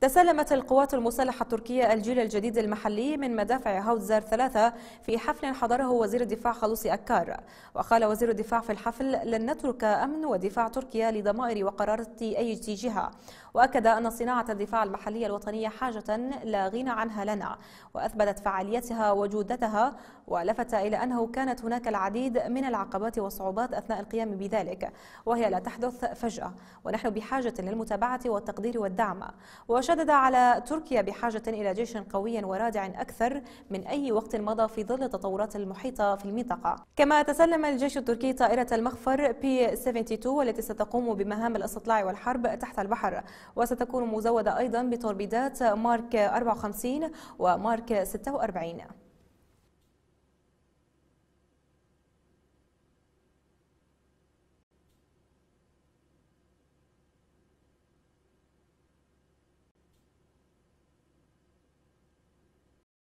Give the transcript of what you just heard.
تسلمت القوات المسلحة التركية الجيل الجديد المحلي من مدافع هاوتزر ثلاثة في حفل حضره وزير الدفاع خلوصي أكار وقال وزير الدفاع في الحفل لن نترك أمن ودفاع تركيا لضمائر وقرارة أي جهة وأكد أن صناعة الدفاع المحلية الوطنية حاجة لا غنى عنها لنا وأثبتت فعاليتها وجودتها ولفت إلى أنه كانت هناك العديد من العقبات والصعوبات أثناء القيام بذلك وهي لا تحدث فجأة ونحن بحاجة للمتابعة والتقدير والدعم وشدد على تركيا بحاجة إلى جيش قوي ورادع أكثر من أي وقت مضى في ظل التطورات المحيطة في المنطقة كما تسلم الجيش التركي طائرة المخفر بي 72 والتي ستقوم بمهام الاستطلاع والحرب تحت البحر وستكون مزودة أيضا بتوربيدات مارك 54 ومارك 46